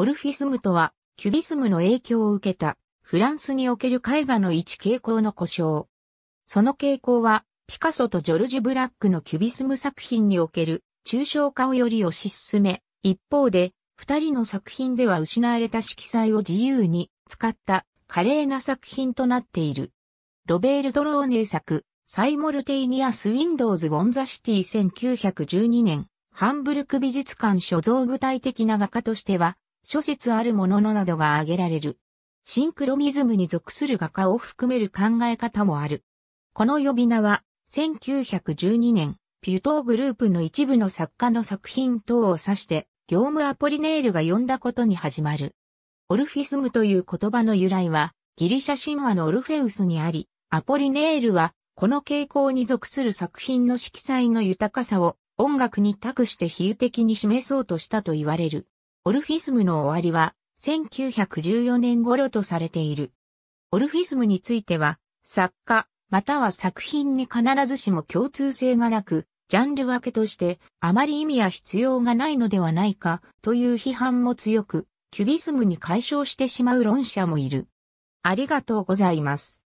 オルフィスムとは、キュビスムの影響を受けた、フランスにおける絵画の一傾向の故障。その傾向は、ピカソとジョルジュ・ブラックのキュビスム作品における、抽象化をより推し進め、一方で、二人の作品では失われた色彩を自由に使った華麗な作品となっている。ロベール・ドローネ作、サイモルテイニアス・ウィンドウズ・オン・ザ・シティ1912年、ハンブルク美術館所蔵具体的な画家としては、諸説あるもののなどが挙げられる。シンクロミズムに属する画家を含める考え方もある。この呼び名は、1912年、ピュトーグループの一部の作家の作品等を指して、業務アポリネールが呼んだことに始まる。オルフィスムという言葉の由来は、ギリシャ神話のオルフェウスにあり、アポリネールは、この傾向に属する作品の色彩の豊かさを音楽に託して比喩的に示そうとしたと言われる。オルフィズムの終わりは1914年頃とされている。オルフィズムについては、作家、または作品に必ずしも共通性がなく、ジャンル分けとしてあまり意味や必要がないのではないかという批判も強く、キュビスムに解消してしまう論者もいる。ありがとうございます。